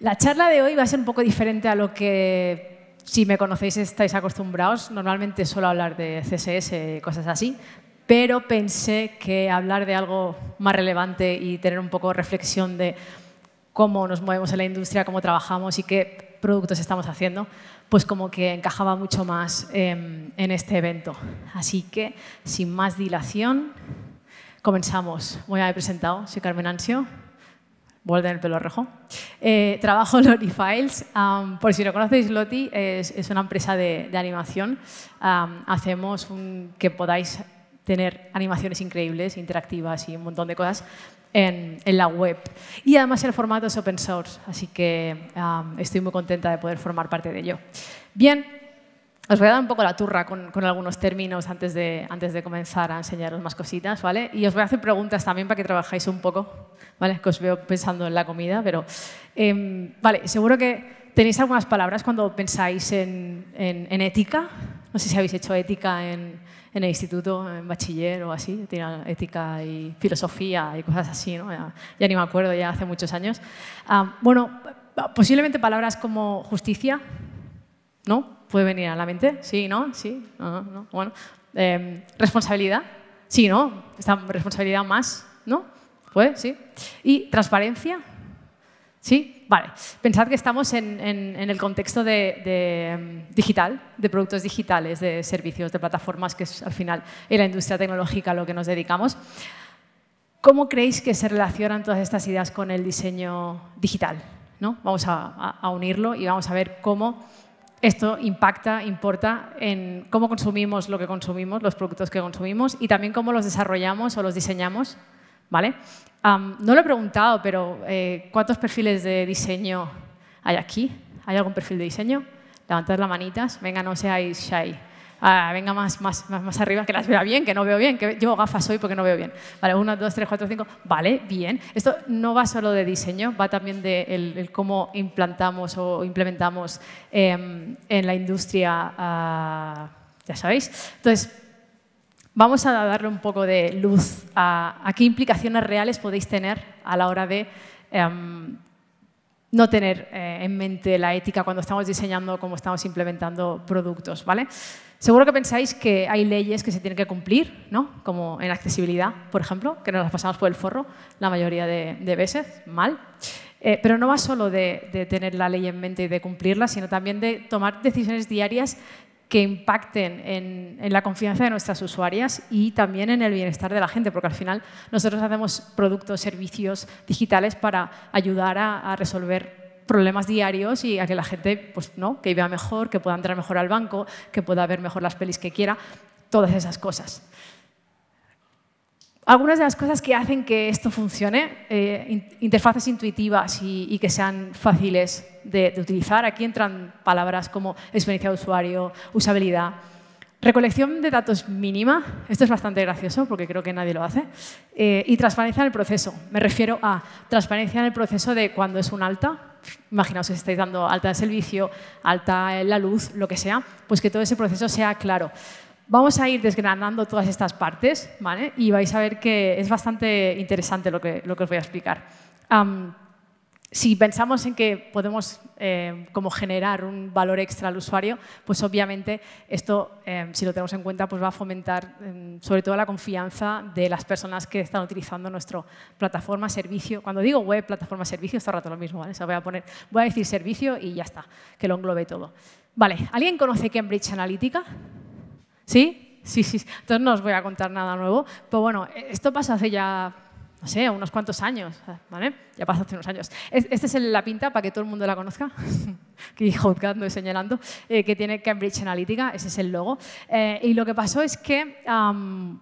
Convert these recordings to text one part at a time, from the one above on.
La charla de hoy va a ser un poco diferente a lo que, si me conocéis, estáis acostumbrados. Normalmente suelo hablar de CSS cosas así, pero pensé que hablar de algo más relevante y tener un poco de reflexión de cómo nos movemos en la industria, cómo trabajamos y qué productos estamos haciendo, pues como que encajaba mucho más em, en este evento. Así que, sin más dilación, comenzamos. a haber presentado, soy Carmen Ansio, vuelven el pelo rojo. Eh, trabajo en Lottie Files. por si no conocéis, Lottie, es, una empresa de, animación. hacemos un, que podáis tener animaciones increíbles, interactivas y un montón de cosas en, la web. Y además el formato es open source, así que estoy muy contenta de poder formar parte de ello. Bien, os voy a dar un poco la turra con, algunos términos antes de, antes de comenzar a enseñaros más cositas, ¿vale? Y os voy a hacer preguntas también para que trabajáis un poco, ¿vale? Que os veo pensando en la comida, pero... Em, vale, seguro que tenéis algunas palabras cuando pensáis en, en, ética. No sé si habéis hecho ética en, en, el instituto, en bachiller o así. Tiene ética y filosofía y cosas así, ¿no? Ya, ni me acuerdo, ya hace muchos años. Ah, bueno, posiblemente palabras como justicia, ¿No? ¿Puede venir a la mente? Sí, ¿no? Sí, ah, em, ¿Responsabilidad? Sí, ¿no? Esta responsabilidad más, ¿no? ¿Puede? Sí. ¿Y transparencia? ¿Sí? Vale. Pensad que estamos en, el contexto de, em, digital, de productos digitales, de servicios, de plataformas, que es al final en la industria tecnológica a lo que nos dedicamos. ¿Cómo creéis que se relacionan todas estas ideas con el diseño digital? ¿No? Vamos a unirlo y vamos a ver cómo esto impacta, importa en cómo consumimos lo que consumimos, los productos que consumimos y también cómo los desarrollamos o los diseñamos. ¿vale? no lo he preguntado, pero eh, ¿cuántos perfiles de diseño hay aquí? ¿Hay algún perfil de diseño? Levantad las manitas. Venga, no seáis shy. Ah, venga, más, más, arriba, que las vea bien, que no veo bien, que llevo gafas hoy porque no veo bien. Vale, 1, dos, tres, cuatro, cinco. Vale, bien. Esto no va solo de diseño, va también de cómo implantamos o implementamos em, en la industria, ah, ya sabéis. Entonces, vamos a darle un poco de luz a, qué implicaciones reales podéis tener a la hora de... Em, no tener eh, en mente la ética cuando estamos diseñando, o cómo estamos implementando productos, ¿vale? Seguro que pensáis que hay leyes que se tienen que cumplir, ¿no? como en accesibilidad, por ejemplo, que nos las pasamos por el forro la mayoría de, veces, mal. Eh, pero no va solo de, tener la ley en mente y de cumplirla, sino también de tomar decisiones diarias que impacten en, la confianza de nuestras usuarias y también en el bienestar de la gente, porque al final nosotros hacemos productos, servicios digitales para ayudar a resolver problemas diarios y a que la gente pues, ¿no? que viva mejor, que pueda entrar mejor al banco, que pueda ver mejor las pelis que quiera, todas esas cosas. Algunas de las cosas que hacen que esto funcione, eh, interfaces intuitivas y, que sean fáciles de utilizar. Aquí entran palabras como experiencia de usuario, usabilidad, Recolección de datos mínima, esto es bastante gracioso porque creo que nadie lo hace, eh, y transparencia en el proceso. Me refiero a transparencia en el proceso de cuando es un alta, imaginaos que estáis dando alta de servicio, alta en la luz, lo que sea, pues que todo ese proceso sea claro. Vamos a ir desgranando todas estas partes ¿vale? y vais a ver que es bastante interesante lo que, lo que os voy a explicar si pensamos en que podemos eh, como generar un valor extra al usuario, pues obviamente esto, eh, si lo tenemos en cuenta, pues va a fomentar em, sobre todo la confianza de las personas que están utilizando nuestro plataforma, servicio. Cuando digo web, plataforma, servicio, está rato lo mismo, ¿vale? voy a poner, voy a decir servicio y ya está, que lo englobe todo. Vale, ¿alguien conoce Cambridge Analytica? ¿Sí? Sí, sí. Entonces no os voy a contar nada nuevo. Pero bueno, esto pasa hace ya no sé, unos cuantos años, ¿vale? Ya pasó hace unos años. Esta es la pinta, para que todo el mundo la conozca, que juzgando y señalando, eh, que tiene Cambridge Analytica, ese es el logo. Eh, y lo que pasó es que,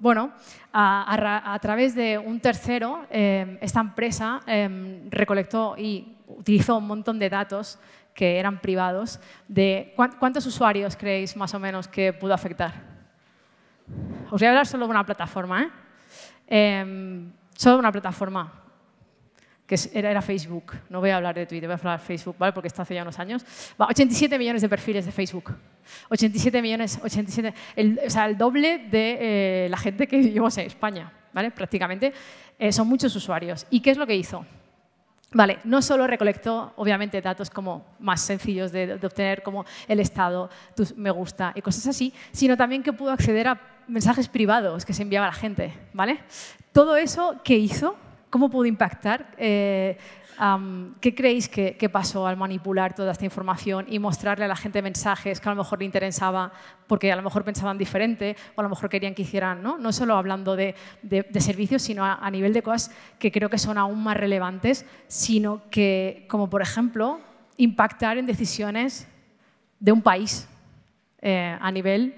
bueno, a, través de un tercero, em, esta empresa em, recolectó y utilizó un montón de datos que eran privados de cuántos usuarios creéis más o menos que pudo afectar. Os voy a hablar solo de una plataforma, ¿eh? Em, solo una plataforma, que era, Facebook. No voy a hablar de Twitter, voy a hablar de Facebook, ¿vale? Porque está hace ya unos años. 87 millones de perfiles de Facebook. 87 millones, 87, o sea, el doble de eh, la gente que vivimos en España, ¿vale? Prácticamente. Eh, son muchos usuarios. ¿Y qué es lo que hizo? Vale, no solo recolectó, obviamente, datos como más sencillos de, de, obtener, como el estado, tus me gusta y cosas así, sino también que pudo acceder a mensajes privados que se enviaba a la gente, ¿vale? todo eso, ¿qué hizo? ¿Cómo pudo impactar? Eh, ¿Qué creéis que, pasó al manipular toda esta información y mostrarle a la gente mensajes que a lo mejor le interesaba porque a lo mejor pensaban diferente o a lo mejor querían que hicieran? No, solo hablando de, servicios, sino a, nivel de cosas que creo que son aún más relevantes, sino que, como por ejemplo, impactar en decisiones de un país eh, a nivel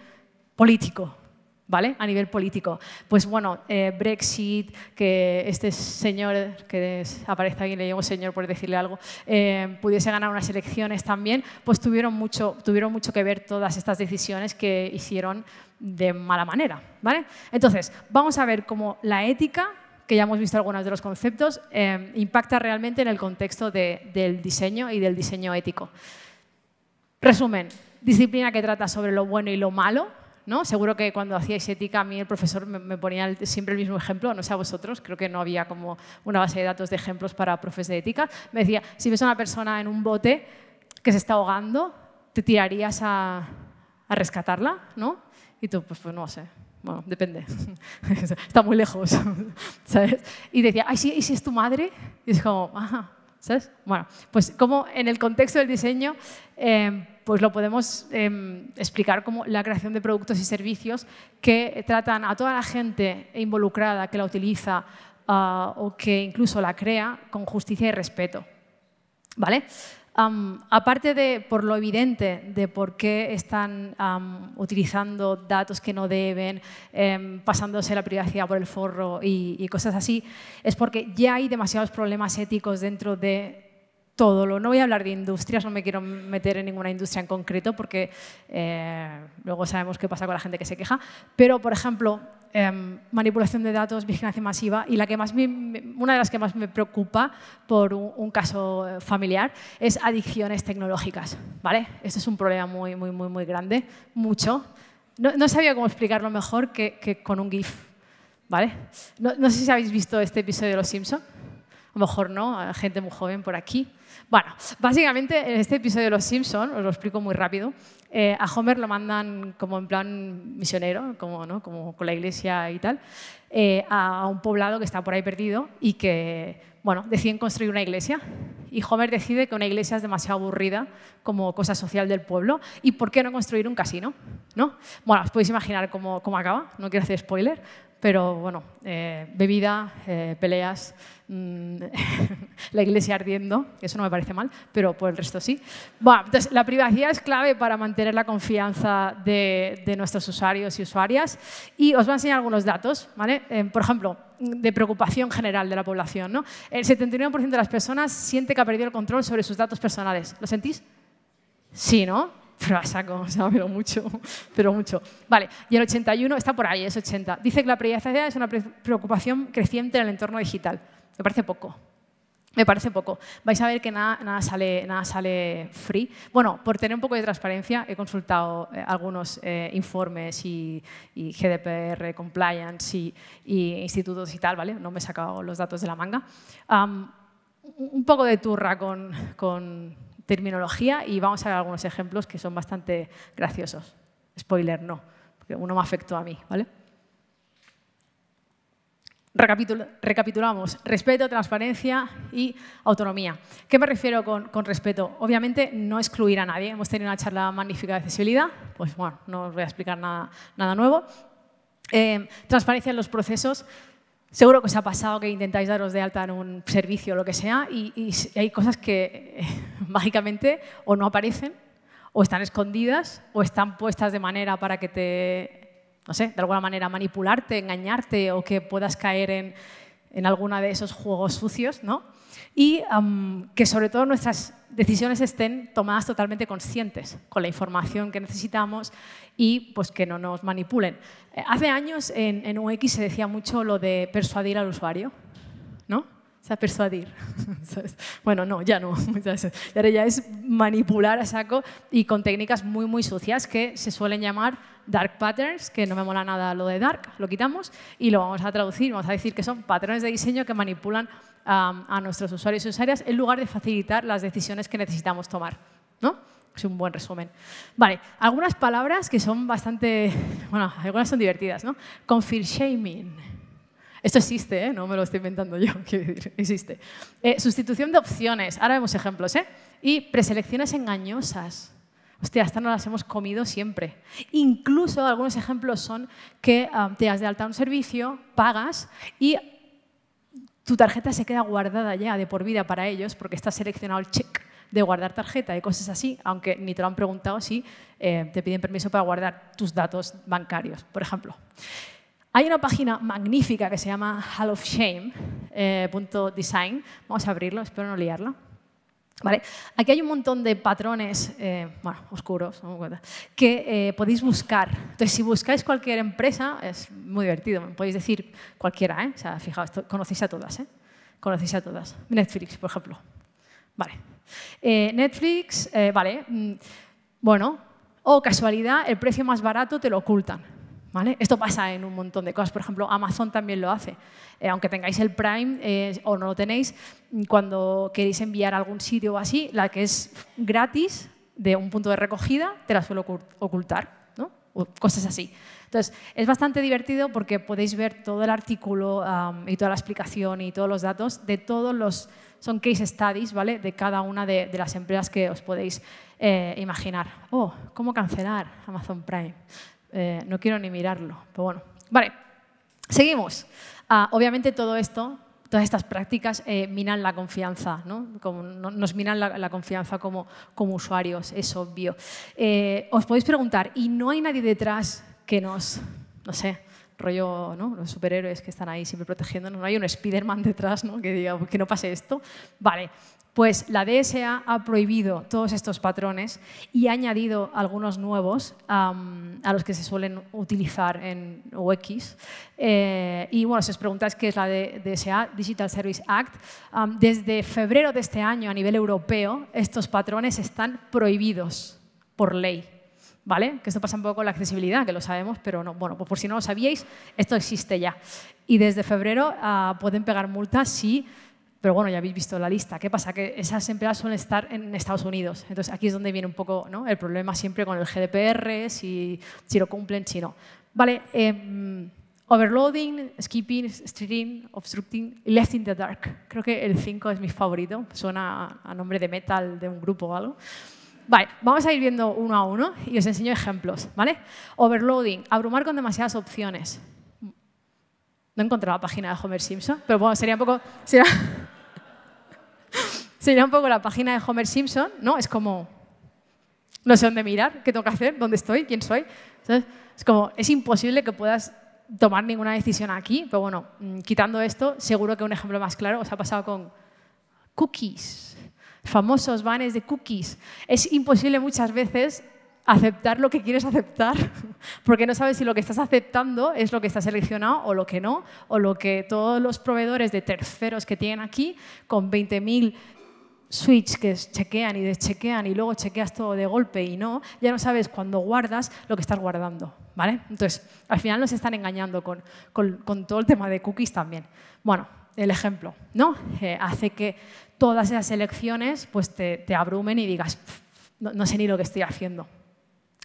político. ¿vale? A nivel político. Pues bueno, eh, Brexit, que este señor, que aparece aquí, le llamo señor por decirle algo, eh, pudiese ganar unas elecciones también, pues tuvieron mucho, tuvieron mucho que ver todas estas decisiones que hicieron de mala manera, ¿vale? Entonces, vamos a ver cómo la ética que ya hemos visto algunos de los conceptos, eh, impacta realmente en el contexto del diseño y del diseño ético. Resumen, disciplina que trata sobre lo bueno y lo malo, Seguro que cuando hacíais ética a mí el profesor me, ponía siempre el mismo ejemplo, no sé a vosotros, creo que no había como una base de datos de ejemplos para profes de ética. Me decía, si ves a una persona en un bote que se está ahogando, ¿te tirarías a, rescatarla? ¿no? Y tú, pues, pues no sé, bueno, depende, está muy lejos, ¿sabes? Y decía, Ay, ¿y si es tu madre? Y es como, ajá, ¿sabes? Bueno, pues como en el contexto del diseño... Eh, pues lo podemos em, explicar como la creación de productos y servicios que tratan a toda la gente involucrada que la utiliza ah, o que incluso la crea con justicia y respeto. ¿Vale? aparte de por lo evidente de por qué están utilizando datos que no deben, em, pasándose la privacidad por el forro y cosas así, es porque ya hay demasiados problemas éticos dentro de no voy a hablar de industrias, no me quiero meter en ninguna industria en concreto porque eh, luego sabemos qué pasa con la gente que se queja. Pero, por ejemplo, em, manipulación de datos, vigilancia masiva y la que más una de las que más me preocupa por un, caso eh, familiar es adicciones tecnológicas. ¿vale? Esto es un problema muy, muy, muy, muy grande, mucho. No, sabía cómo explicarlo mejor que, con un GIF. ¿vale? No, no sé si habéis visto este episodio de Los Simpsons a lo mejor no, gente muy joven por aquí. Bueno, básicamente en este episodio de Los Simpson, os lo explico muy rápido, eh, a Homer lo mandan como en plan misionero, como, ¿no? como con la iglesia y tal, eh, a un poblado que está por ahí perdido y que, bueno, deciden construir una iglesia. Y Homer decide que una iglesia es demasiado aburrida como cosa social del pueblo y por qué no construir un casino, ¿no? Bueno, os podéis imaginar cómo, cómo acaba, no quiero hacer spoiler, pero bueno, eh, bebida, eh, peleas, mm, la iglesia ardiendo, eso no me parece mal, pero por el resto sí. Bueno, entonces, la privacidad es clave para mantener la confianza de, de nuestros usuarios y usuarias y os voy a enseñar algunos datos, ¿vale? Eh, por ejemplo, de preocupación general de la población, ¿no? El 79% de las personas siente que ha perdido el control sobre sus datos personales. ¿Lo sentís? Sí, ¿no? pero a saco, o pero mucho, pero mucho. Vale, y el 81 está por ahí, es 80. Dice que la privacidad es una preocupación creciente en el entorno digital. Me parece poco. Me parece poco. Vais a ver que nada, sale, nada sale free. Bueno, por tener un poco de transparencia, he consultado eh, algunos eh, informes y, y, GDPR, compliance y, institutos y tal, ¿vale? No me he sacado los datos de la manga. un poco de turra con terminología y vamos a ver algunos ejemplos que son bastante graciosos. Spoiler, no, porque uno me afectó a mí, ¿vale? recapitulamos, respeto, transparencia y autonomía. ¿Qué me refiero con, respeto? Obviamente no excluir a nadie. Hemos tenido una charla magnífica de accesibilidad, pues bueno, no os voy a explicar nada, nuevo. Eh, transparencia en los procesos. Seguro que os ha pasado que intentáis daros de alta en un servicio o lo que sea y, hay cosas que mágicamente o no aparecen, o están escondidas, o están puestas de manera para que te, no sé, de alguna manera manipularte, engañarte o que puedas caer en, en alguna de esos juegos sucios, ¿no? y que sobre todo nuestras decisiones estén tomadas totalmente conscientes con la información que necesitamos y pues, que no nos manipulen. Eh, hace años en, UX se decía mucho lo de persuadir al usuario, ¿no? O sea, persuadir. Bueno, no, ya no. Ahora ya es manipular a saco y con técnicas muy, muy sucias que se suelen llamar dark patterns, que no me mola nada lo de dark, lo quitamos y lo vamos a traducir. Vamos a decir que son patrones de diseño que manipulan a nuestros usuarios y usuarias en lugar de facilitar las decisiones que necesitamos tomar. ¿no? Es un buen resumen. Vale, algunas palabras que son bastante, bueno, algunas son divertidas, ¿no? Confir shaming. Esto existe, ¿eh? no me lo estoy inventando yo, quiero decir, existe. Eh, sustitución de opciones, ahora vemos ejemplos, ¿eh? Y preselecciones engañosas. Hostia, hasta no las hemos comido siempre. Incluso algunos ejemplos son que te das de alta un servicio, pagas y tu tarjeta se queda guardada ya de por vida para ellos porque está seleccionado el check de guardar tarjeta y cosas así, aunque ni te lo han preguntado si eh, te piden permiso para guardar tus datos bancarios, por ejemplo. Hay una página magnífica que se llama hallofshame.design. Eh, design. Vamos a abrirlo, espero no liarla. Aquí hay un montón de patrones eh, oscuros que eh, podéis buscar. Entonces, si buscáis cualquier empresa, es muy divertido. Me Podéis decir cualquiera, ¿eh? O sea, fijaos, conocéis a todas, ¿eh? Conocéis a todas. Netflix, por ejemplo. Vale. Eh, Netflix, vale. Mm, bueno, o casualidad, el precio más barato te lo ocultan. Esto pasa en un montón de cosas. Por ejemplo, Amazon también lo hace. Eh, aunque tengáis el Prime eh, o no lo tenéis, cuando queréis enviar a algún sitio o así, la que es gratis de un punto de recogida, te la suelo ocultar. ¿no? O cosas así. Entonces, es bastante divertido porque podéis ver todo el artículo y toda la explicación y todos los datos de todos los... Son case studies, ¿vale? De cada una de, las empresas que os podéis eh, imaginar. Oh, ¿cómo cancelar Amazon Prime? Eh, no quiero ni mirarlo, pero bueno. Vale, seguimos. Ah, obviamente todo esto, todas estas prácticas eh, minan la confianza, ¿no? Como, nos minan la, confianza como, usuarios, es obvio. Eh, os podéis preguntar, ¿y no hay nadie detrás que nos, no sé, rollo, ¿no? Los superhéroes que están ahí siempre protegiéndonos, no hay un Spider-Man detrás, ¿no? Que diga, pues que no pase esto. Vale, pues la DSA ha prohibido todos estos patrones y ha añadido algunos nuevos a los que se suelen utilizar en UX. Eh, y bueno, si os preguntáis qué es la DSA, Digital Service Act, desde febrero de este año a nivel europeo estos patrones están prohibidos por ley. ¿Vale? Que esto pasa un poco con la accesibilidad, que lo sabemos, pero no. Bueno, pues por si no lo sabíais, esto existe ya. Y desde febrero ah, pueden pegar multas si pero bueno, ya habéis visto la lista. ¿Qué pasa? Que esas empresas suelen estar en Estados Unidos. Entonces aquí es donde viene un poco ¿no? el problema siempre con el GDPR, si, si lo cumplen, si no. Vale, em, overloading, skipping, streaming, obstructing, left in the dark. Creo que el 5 es mi favorito. Suena a, nombre de metal de un grupo o algo. Vale, vamos a ir viendo uno a uno y os enseño ejemplos, ¿vale? Overloading, abrumar con demasiadas opciones. No he encontrado la página de Homer Simpson, pero bueno, sería un poco sería un poco la página de Homer Simpson, ¿no? Es como, no sé dónde mirar, qué tengo que hacer, dónde estoy, quién soy. Entonces, es como, es imposible que puedas tomar ninguna decisión aquí, pero bueno, mm, quitando esto, seguro que un ejemplo más claro os ha pasado con cookies, famosos vanes de cookies. Es imposible muchas veces aceptar lo que quieres aceptar, porque no sabes si lo que estás aceptando es lo que está seleccionado o lo que no, o lo que todos los proveedores de terceros que tienen aquí, con 20.000 switch que chequean y deschequean y luego chequeas todo de golpe y no, ya no sabes cuando guardas lo que estás guardando, ¿vale? Entonces, al final nos están engañando con, todo el tema de cookies también. Bueno, el ejemplo, ¿no? Eh, hace que todas esas elecciones pues, te, abrumen y digas, no, sé ni lo que estoy haciendo.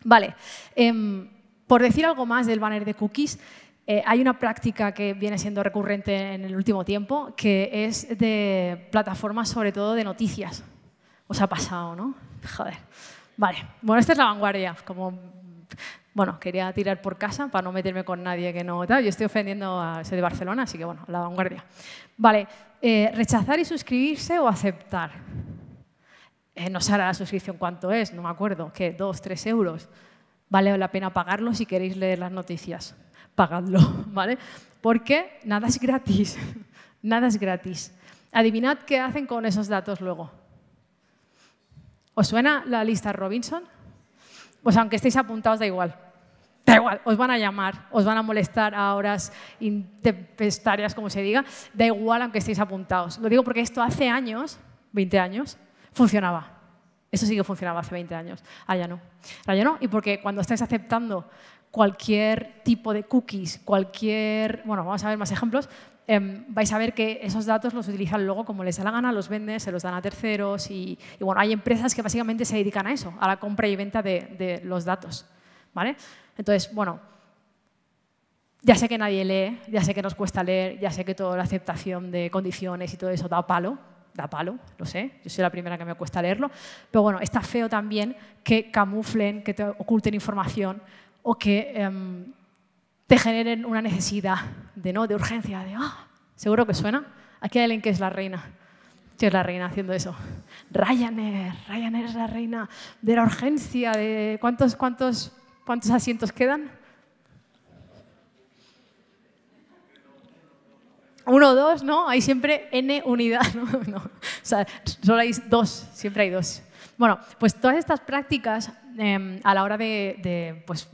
Vale, em, por decir algo más del banner de cookies, eh, hay una práctica que viene siendo recurrente en el último tiempo, que es de plataformas sobre todo de noticias. Os ha pasado, ¿no? Joder. Vale. Bueno, esta es la vanguardia. Como, bueno, quería tirar por casa para no meterme con nadie que no... Yo estoy ofendiendo a ese de Barcelona, así que bueno, la vanguardia. Vale. Eh, rechazar y suscribirse o aceptar. Eh, no sé la suscripción cuánto es, no me acuerdo. ¿Qué? ¿Dos, tres euros? Vale la pena pagarlo si queréis leer las noticias pagadlo, ¿vale? Porque nada es gratis, nada es gratis. Adivinad qué hacen con esos datos luego. ¿Os suena la lista Robinson? Pues aunque estéis apuntados, da igual. Da igual, os van a llamar, os van a molestar a horas intempestarias, como se diga. Da igual aunque estéis apuntados. Lo digo porque esto hace años, 20 años, funcionaba. Eso sí que funcionaba hace 20 años. Ah, ya no. ya no. Y porque cuando estáis aceptando cualquier tipo de cookies, cualquier, bueno, vamos a ver más ejemplos, em, vais a ver que esos datos los utilizan luego como les da la gana, los venden, se los dan a terceros y, bueno, hay empresas que básicamente se dedican a eso, a la compra y venta de, los datos, ¿vale? Entonces, bueno, ya sé que nadie lee, ya sé que nos cuesta leer, ya sé que toda la aceptación de condiciones y todo eso da palo, da palo, lo sé, yo soy la primera que me cuesta leerlo, pero bueno, está feo también que camuflen, que te oculten información o que em, te generen una necesidad de, ¿no? de urgencia, de, ah, seguro que suena. Aquí hay alguien que es la reina. que es la reina haciendo eso. Ryanair, Ryanair es la reina de la urgencia, de cuántos, cuántos, cuántos asientos quedan. uno dos, ¿no? Hay siempre n unidad, O sea, solo hay dos, siempre hay dos. Bueno, pues todas estas prácticas em, a la hora de, de, pues,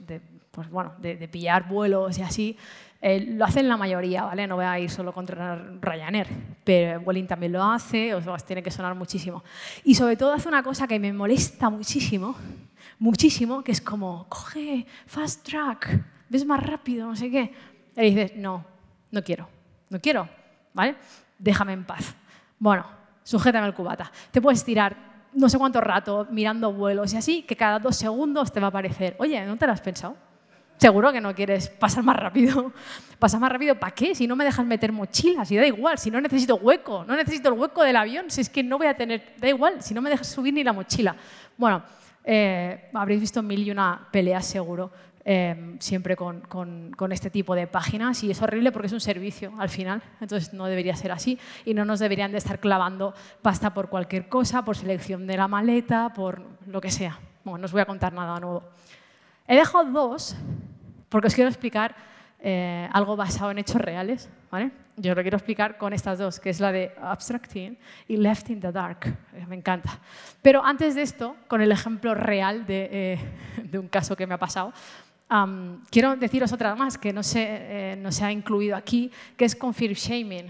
pues bueno, de pillar vuelos y así, eh, lo hacen la mayoría, ¿vale? No voy a ir solo contra Ryanair, pero Welling también lo hace, o sea, tiene que sonar muchísimo. Y sobre todo hace una cosa que me molesta muchísimo, muchísimo, que es como, coge fast track, ves más rápido, no sé qué. Y dices, no, no quiero no quiero, ¿vale? Déjame en paz. Bueno, sujétame el cubata. Te puedes tirar no sé cuánto rato mirando vuelos y así, que cada dos segundos te va a aparecer, oye, ¿no te lo has pensado? Seguro que no quieres pasar más rápido. ¿Pasar más rápido para qué? Si no me dejas meter mochilas, y da igual, si no necesito hueco, no necesito el hueco del avión, si es que no voy a tener, da igual, si no me dejas subir ni la mochila. Bueno, eh, habréis visto mil y una peleas, seguro Em, siempre con, este tipo de páginas y es horrible porque es un servicio al final, entonces no debería ser así y no nos deberían de estar clavando pasta por cualquier cosa, por selección de la maleta, por lo que sea. Bueno, no os voy a contar nada nuevo. He dejado dos porque os quiero explicar eh, algo basado en hechos reales. ¿vale? Yo lo quiero explicar con estas dos, que es la de Abstracting y Left in the Dark. Eh, me encanta. Pero antes de esto, con el ejemplo real de, eh, de un caso que me ha pasado, quiero deciros otra más que no se, eh, ha incluido aquí, que es confirm shaming,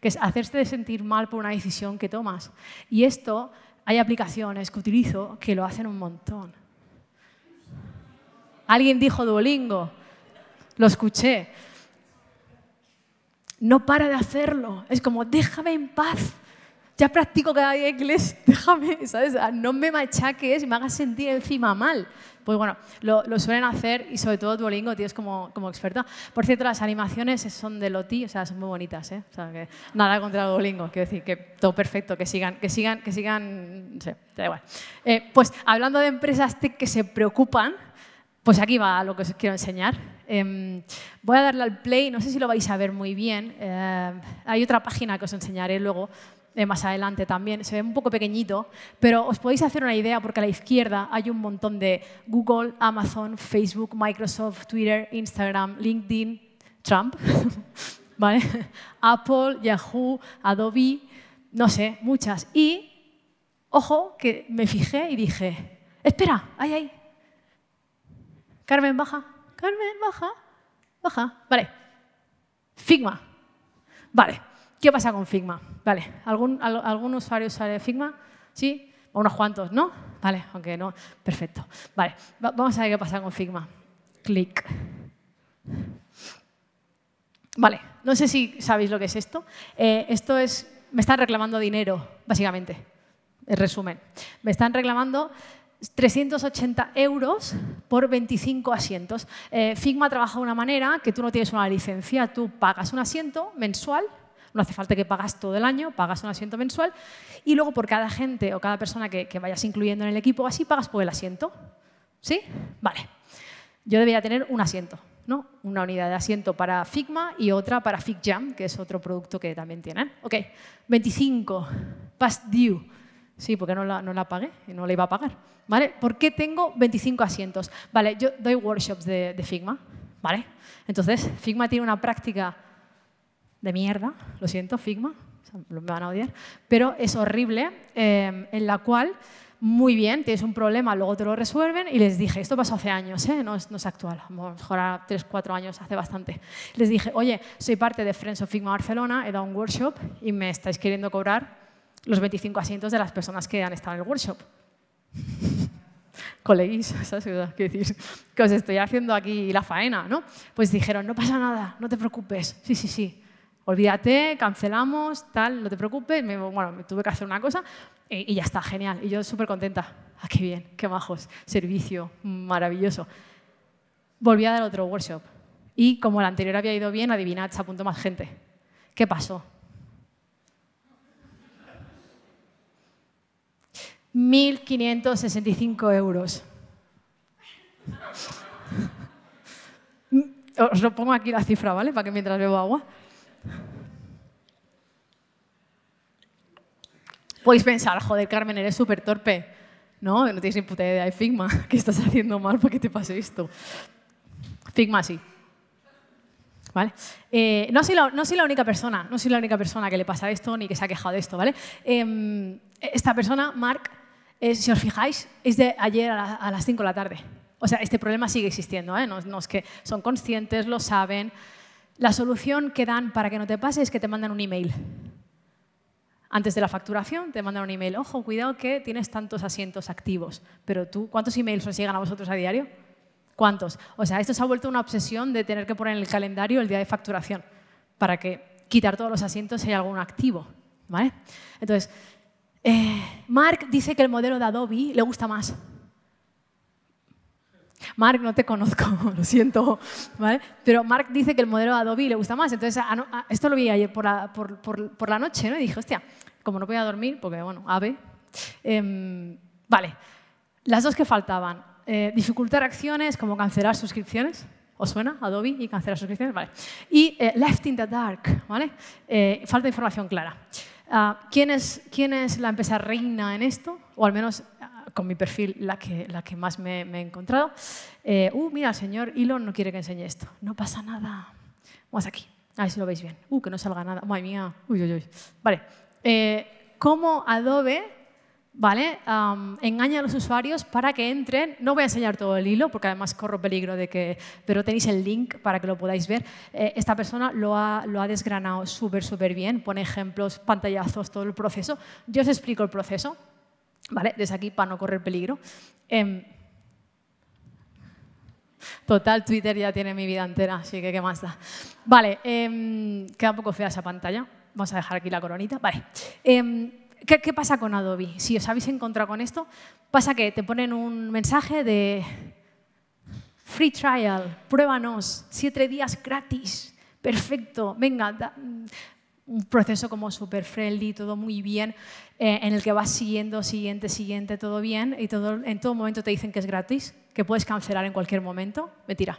que es hacerte sentir mal por una decisión que tomas. Y esto hay aplicaciones que utilizo que lo hacen un montón. Alguien dijo Duolingo, lo escuché. No para de hacerlo, es como déjame en paz ya practico cada día inglés, déjame, ¿sabes? Ah, no me machaques y me hagas sentir encima mal. Pues bueno, lo, suelen hacer y sobre todo Duolingo, tío, es como, como experto. Por cierto, las animaciones son de Loti, o sea, son muy bonitas, ¿eh? O sea, que nada contra Duolingo, quiero decir que todo perfecto, que sigan, que sigan, que sigan, no sé, da igual. Eh, pues hablando de empresas tech que se preocupan, pues aquí va lo que os quiero enseñar. Em, voy a darle al play, no sé si lo vais a ver muy bien. Eh, hay otra página que os enseñaré luego, eh, más adelante también. Se ve un poco pequeñito, pero os podéis hacer una idea porque a la izquierda hay un montón de Google, Amazon, Facebook, Microsoft, Twitter, Instagram, LinkedIn, Trump, ¿vale? Apple, Yahoo, Adobe, no sé, muchas. Y, ojo, que me fijé y dije, espera, ahí, ahí. Carmen, baja. Carmen, baja. Baja. Vale. Figma. Vale. ¿Qué pasa con Figma? Vale, ¿algún, algún usuario de Figma? ¿Sí? Unos cuantos, ¿no? Vale, aunque no. Perfecto. Vale, vamos a ver qué pasa con Figma. Clic. Vale, no sé si sabéis lo que es esto. Eh, esto es, me están reclamando dinero, básicamente. En resumen, me están reclamando 380 euros por 25 asientos. Eh, Figma trabaja de una manera que tú no tienes una licencia, tú pagas un asiento mensual no hace falta que pagas todo el año, pagas un asiento mensual y luego por cada gente o cada persona que, vayas incluyendo en el equipo, así pagas por el asiento. ¿Sí? Vale. Yo debería tener un asiento, ¿no? Una unidad de asiento para Figma y otra para FigJam, que es otro producto que también tienen. Ok, 25, past due. Sí, porque no la, no la pagué y no la iba a pagar. ¿Vale? ¿Por qué tengo 25 asientos? Vale, yo doy workshops de, de Figma, ¿vale? Entonces, Figma tiene una práctica de mierda, lo siento, Figma, me van a odiar, pero es horrible, em, en la cual, muy bien, tienes un problema, luego te lo resuelven y les dije, esto pasó hace años, ¿eh? no, es, no, es, actual, a lo mejor a 3, 4 años, hace bastante. Les dije, oye, soy parte de Friends of Figma Barcelona, he dado un workshop y me estáis queriendo cobrar los 25 asientos de las personas que han estado en el workshop. Coleguis, ¿sabes qué decir? Que os estoy haciendo aquí la faena, ¿no? Pues dijeron, no pasa nada, no te preocupes, sí, sí, sí, olvídate, cancelamos, tal, no te preocupes. Me, bueno, me tuve que hacer una cosa eh, y, ya está, genial. Y yo súper contenta. Ah, qué bien, qué majos, servicio, maravilloso. Volví a dar otro workshop. Y como el anterior había ido bien, adivinad, se apuntó más gente. ¿Qué pasó? 1.565 euros. Os lo pongo aquí la cifra, ¿vale? Para que mientras bebo agua. Podéis pensar, joder, Carmen, eres súper torpe. No, no tienes ni puta idea de Figma. que estás haciendo mal para que te pase esto? Figma sí. ¿Vale? Eh, no, soy la, única persona, no soy la única persona que le pasa esto ni que se ha quejado de esto, ¿vale? Em, esta persona, Mark, si os fijáis, es de ayer a, las 5 de la tarde. O sea, este problema sigue existiendo, ¿eh? no, es que son conscientes, lo saben. La solución que dan para que no te pase es que te mandan un email. Antes de la facturación te mandan un email, ojo, cuidado que tienes tantos asientos activos, pero tú, ¿cuántos emails os llegan a vosotros a diario? ¿Cuántos? O sea, esto se ha vuelto una obsesión de tener que poner en el calendario el día de facturación para que quitar todos los asientos y hay algún activo. ¿vale? Entonces, eh, Mark dice que el modelo de Adobe le gusta más Mark, no te conozco, lo siento, ¿vale? Pero Mark dice que el modelo Adobe le gusta más. Entonces, ah, ah, esto lo vi ayer por la, noche, ¿no? Y dije, hostia, como no voy a dormir, porque, bueno, ave. Em, vale, las dos que faltaban. Eh, dificultar acciones como cancelar suscripciones. ¿Os suena Adobe y cancelar suscripciones? Vale. Y eh, Left in the Dark, ¿vale? Eh, falta información clara. Ah, ¿quién, es, ¿Quién es la empresa reina en esto? O al menos con mi perfil la que, que más me, he encontrado. Eh, uh, mira, señor Elon no quiere que enseñe esto. No pasa nada. Vamos aquí. A ver si lo veis bien. Uh, que no salga nada. Madre mía. Uy, uy, uy. Vale. Eh, ¿Cómo Adobe ¿vale? engaña a los usuarios para que entren. No voy a enseñar todo el hilo porque además corro peligro de que... Pero tenéis el link para que lo podáis ver. Eh, esta persona lo ha, lo ha desgranado súper, súper bien. Pone ejemplos, pantallazos, todo el proceso. Yo os explico el proceso. ¿Vale? Desde aquí, para no correr peligro. Em, total, Twitter ya tiene mi vida entera, así que qué más da. Vale, em, queda un poco fea esa pantalla. Vamos a dejar aquí la coronita. Vale. Em, ¿qué, ¿Qué pasa con Adobe? Si os habéis encontrado con esto, pasa que te ponen un mensaje de free trial, pruébanos, siete días gratis, perfecto, venga, da, un proceso como super friendly, todo muy bien, eh, en el que vas siguiendo, siguiente, siguiente, todo bien, y todo, en todo momento te dicen que es gratis, que puedes cancelar en cualquier momento. Mentira.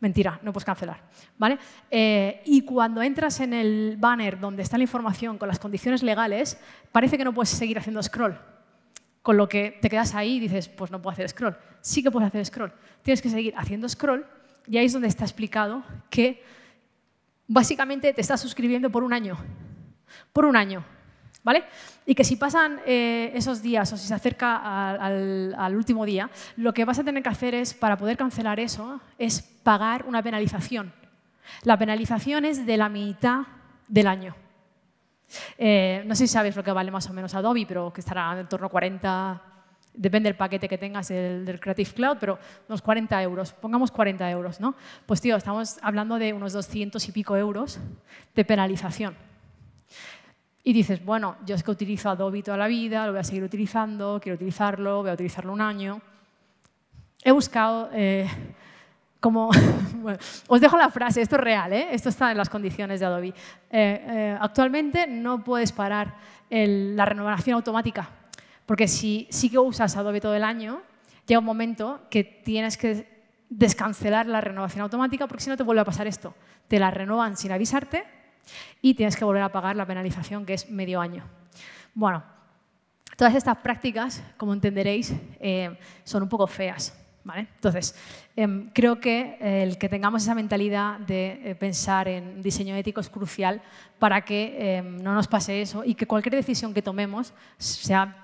Mentira, no puedes cancelar. ¿vale? Eh, y cuando entras en el banner donde está la información con las condiciones legales, parece que no puedes seguir haciendo scroll. Con lo que te quedas ahí y dices, pues no puedo hacer scroll. Sí que puedes hacer scroll. Tienes que seguir haciendo scroll y ahí es donde está explicado que básicamente te estás suscribiendo por un año. Por un año. ¿Vale? Y que si pasan eh, esos días o si se acerca al, último día, lo que vas a tener que hacer es, para poder cancelar eso, es pagar una penalización. La penalización es de la mitad del año. Eh, no sé si sabes lo que vale más o menos Adobe, pero que estará en torno a 40, depende del paquete que tengas el, del Creative Cloud, pero unos 40 euros, pongamos 40 euros, ¿no? Pues tío, estamos hablando de unos 200 y pico euros de penalización. Y dices, bueno, yo es que utilizo Adobe toda la vida, lo voy a seguir utilizando, quiero utilizarlo, voy a utilizarlo un año. He buscado... Eh, como, bueno, os dejo la frase, esto es real, ¿eh? esto está en las condiciones de Adobe. Eh, eh, actualmente no puedes parar la renovación automática porque si sí que usas Adobe todo el año, llega un momento que tienes que descancelar la renovación automática porque si no te vuelve a pasar esto. Te la renuevan sin avisarte y tienes que volver a pagar la penalización que es medio año. Bueno, todas estas prácticas, como entenderéis, eh, son un poco feas. ¿vale? Entonces, em, creo que eh, el que tengamos esa mentalidad de eh, pensar en diseño ético es crucial para que em, no nos pase eso y que cualquier decisión que tomemos sea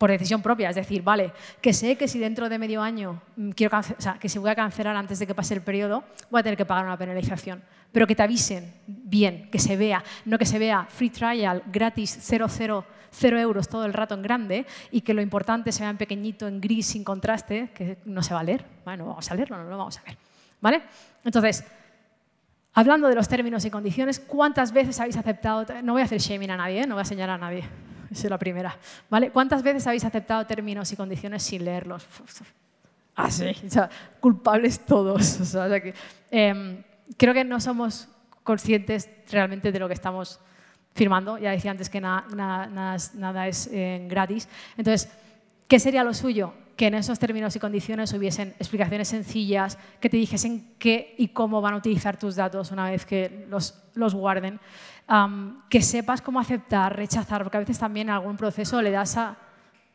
por decisión propia. Es decir, vale, que sé que si dentro de medio año mm, quiero que si voy a cancelar antes de que pase el periodo, voy a tener que pagar una penalización. Pero que te avisen bien, que se vea, no que se vea free trial, gratis, 000 euros todo el rato en grande y que lo importante se vea en pequeñito, en gris, sin contraste, que no se va a leer. Bueno, vamos a leerlo, no lo vamos a ver. ¿Vale? Entonces, hablando de los términos y condiciones, ¿cuántas veces habéis aceptado? No voy a hacer shaming a nadie, ¿eh? no voy a señalar a nadie. Esa es la primera. ¿Vale? ¿Cuántas veces habéis aceptado términos y condiciones sin leerlos? Así, ah, o sea, culpables todos. que, em, creo que no somos conscientes realmente de lo que estamos firmando. Ya decía antes que nada es eh, gratis. Entonces, ¿qué sería lo suyo? Que en esos términos y condiciones hubiesen explicaciones sencillas que te dijesen qué y cómo van a utilizar tus datos una vez que los, los guarden que sepas cómo aceptar, rechazar, porque a veces también en algún proceso le das a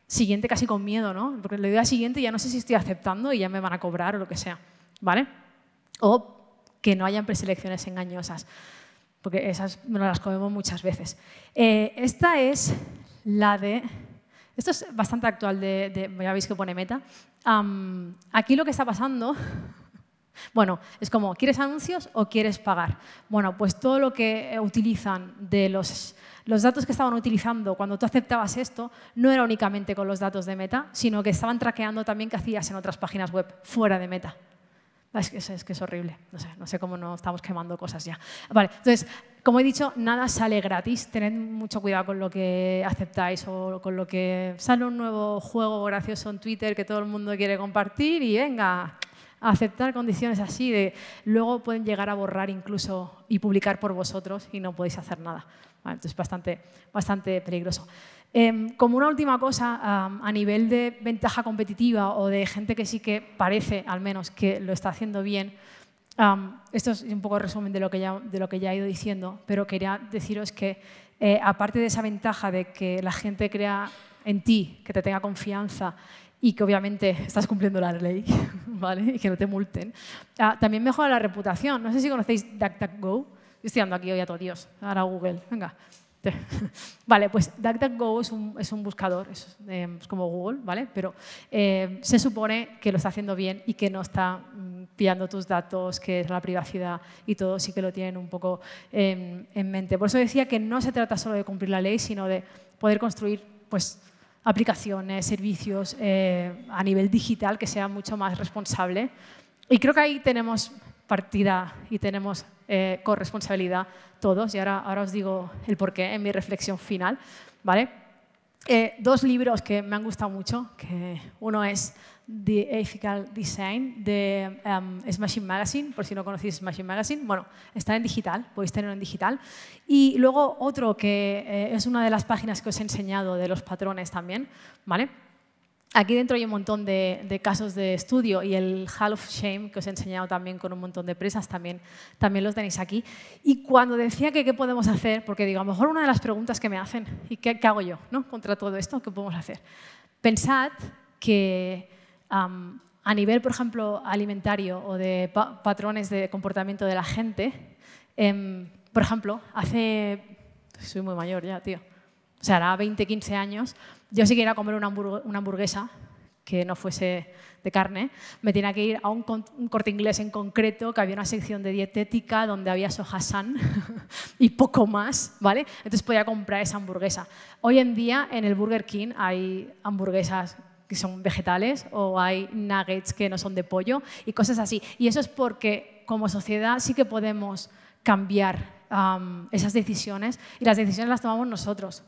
siguiente casi con miedo, ¿no? Porque le doy a siguiente y ya no sé si estoy aceptando y ya me van a cobrar o lo que sea, ¿vale? O que no hayan preselecciones engañosas, porque esas nos las comemos muchas veces. Eh, esta es la de... Esto es bastante actual, de, ya veis que pone meta. aquí lo que está pasando bueno, es como, ¿quieres anuncios o quieres pagar? Bueno, pues todo lo que eh, utilizan de los, datos que estaban utilizando cuando tú aceptabas esto, no era únicamente con los datos de Meta, sino que estaban traqueando también qué hacías en otras páginas web fuera de Meta. Es que, es que es, horrible. No sé, no sé cómo no estamos quemando cosas ya. Vale, entonces, como he dicho, nada sale gratis. Tened mucho cuidado con lo que aceptáis o con lo que sale un nuevo juego gracioso en Twitter que todo el mundo quiere compartir y venga, aceptar condiciones así de luego pueden llegar a borrar incluso y publicar por vosotros y no podéis hacer nada. entonces, bastante, bastante peligroso. Em, como una última cosa, a nivel de ventaja competitiva o de gente que sí que parece, al menos, que lo está haciendo bien, esto es un poco resumen de lo, que ya, de lo que ya he ido diciendo, pero quería deciros que, eh, aparte de esa ventaja de que la gente crea en ti, que te tenga confianza y que obviamente estás cumpliendo la ley, ¿vale? Y que no te multen. Ah, también mejora la reputación. No sé si conocéis DuckDuckGo. Estoy dando aquí hoy a todo Dios. Ahora Google, venga. Vale, pues DuckDuckGo es un, es un buscador, es, em, como Google, ¿vale? Pero em, se supone que lo está haciendo bien y que no está mm, pillando tus datos, que es la privacidad y todo, sí que lo tienen un poco em, en mente. Por eso decía que no se trata solo de cumplir la ley, sino de poder construir, pues, aplicaciones, servicios eh, a nivel digital que sea mucho más responsable. Y creo que ahí tenemos partida y tenemos eh, corresponsabilidad todos. Y ahora, ahora os digo el porqué en mi reflexión final. ¿vale? Eh, dos libros que me han gustado mucho, que uno es The Ethical Design de um, Smashing Magazine, por si no conocéis Smashing Magazine. Bueno, está en digital, podéis tenerlo en digital. Y luego otro que eh, es una de las páginas que os he enseñado de los patrones también, ¿vale? Aquí dentro hay un montón de, casos de estudio y el Hall of Shame que os he enseñado también con un montón de presas también, también los tenéis aquí. Y cuando decía que qué podemos hacer, porque digo, a lo mejor una de las preguntas que me hacen, ¿y qué, qué hago yo ¿no? contra todo esto? ¿Qué podemos hacer? Pensad que a nivel, por ejemplo, alimentario o de patrones de comportamiento de la gente, em, por ejemplo, hace... Soy muy mayor ya, tío. O sea, era 20, 15 años. Yo si quería comer una, una hamburguesa que no fuese de carne, me tenía que ir a un, un, corte inglés en concreto, que había una sección de dietética donde había soja san y poco más, ¿vale? Entonces podía comprar esa hamburguesa. Hoy en día en el Burger King hay hamburguesas que son vegetales o hay nuggets que no son de pollo y cosas así. Y eso es porque como sociedad sí que podemos cambiar esas decisiones y las decisiones las tomamos nosotros.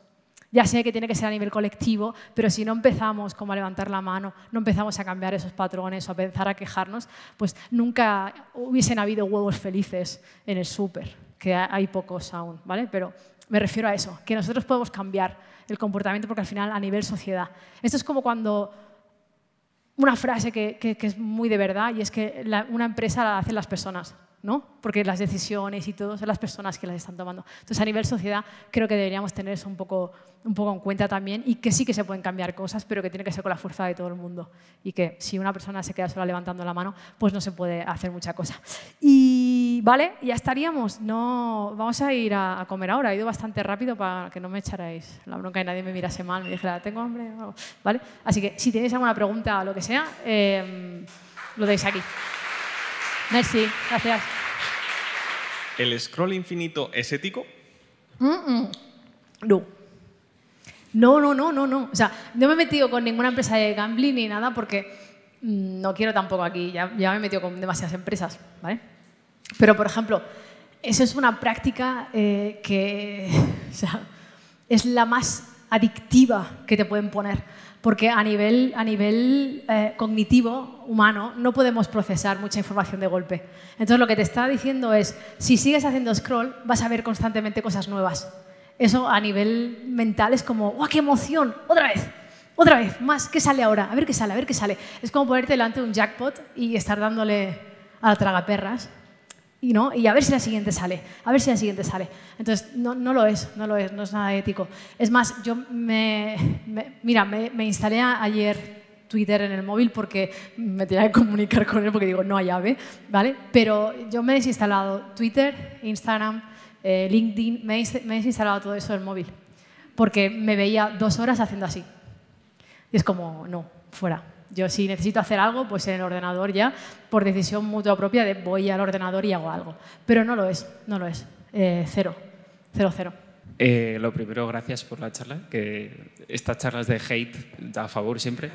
Ya sé que tiene que ser a nivel colectivo, pero si no empezamos como a levantar la mano, no empezamos a cambiar esos patrones o a pensar a quejarnos, pues nunca hubiesen habido huevos felices en el súper, que hay pocos aún, ¿vale? Pero me refiero a eso, que nosotros podemos cambiar el comportamiento, porque al final a nivel sociedad. Esto es como cuando una frase que, es muy de verdad y es que una empresa la hacen las personas, ¿no? Porque las decisiones y todo son las personas que las están tomando. Entonces a nivel sociedad creo que deberíamos tener eso un poco, un poco en cuenta también y que sí que se pueden cambiar cosas, pero que tiene que ser con la fuerza de todo el mundo y que si una persona se queda sola levantando la mano, pues no se puede hacer mucha cosa. Y y vale, ya estaríamos. No, vamos a ir a, comer ahora. He ido bastante rápido para que no me echarais la bronca y nadie me mirase mal. Me dijera, tengo hambre. Vale. Así que si tenéis alguna pregunta o lo que sea, em, lo deis aquí. Merci, gracias. ¿El scroll infinito es ético? No. No, no, no, no, O sea, no me he metido con ninguna empresa de gambling ni nada porque mm, no quiero tampoco aquí. Ya, ya me he metido con demasiadas empresas, ¿vale? Pero, por ejemplo, eso es una práctica eh, que es la más adictiva que te pueden poner, porque a nivel, a nivel eh, cognitivo humano no podemos procesar mucha información de golpe. Entonces lo que te está diciendo es, si sigues haciendo scroll, vas a ver constantemente cosas nuevas. Eso a nivel mental es como, ¡guau, qué emoción! Otra vez, otra vez, más, ¿qué sale ahora? A ver qué sale, a ver qué sale. Es como ponerte delante de un jackpot y estar dándole a tragaperras y, no, y a ver si la siguiente sale, a ver si la siguiente sale. Entonces, no, no lo es, no lo es, no es nada ético. Es más, yo me, mira, me, instalé ayer Twitter en el móvil porque me tenía que comunicar con él porque digo, no hay llave, ¿vale? Pero yo me he desinstalado Twitter, Instagram, eh, LinkedIn, me he, desinstalado todo eso el móvil porque me veía dos horas haciendo así. Y es como, no, fuera. Yo si necesito hacer algo, pues en el ordenador ya, por decisión mutua propia, de voy al ordenador y hago algo. Pero no lo es, no lo es. Eh, cero, cero, cero. Eh, lo primero, gracias por la charla, que estas charlas de hate a favor siempre.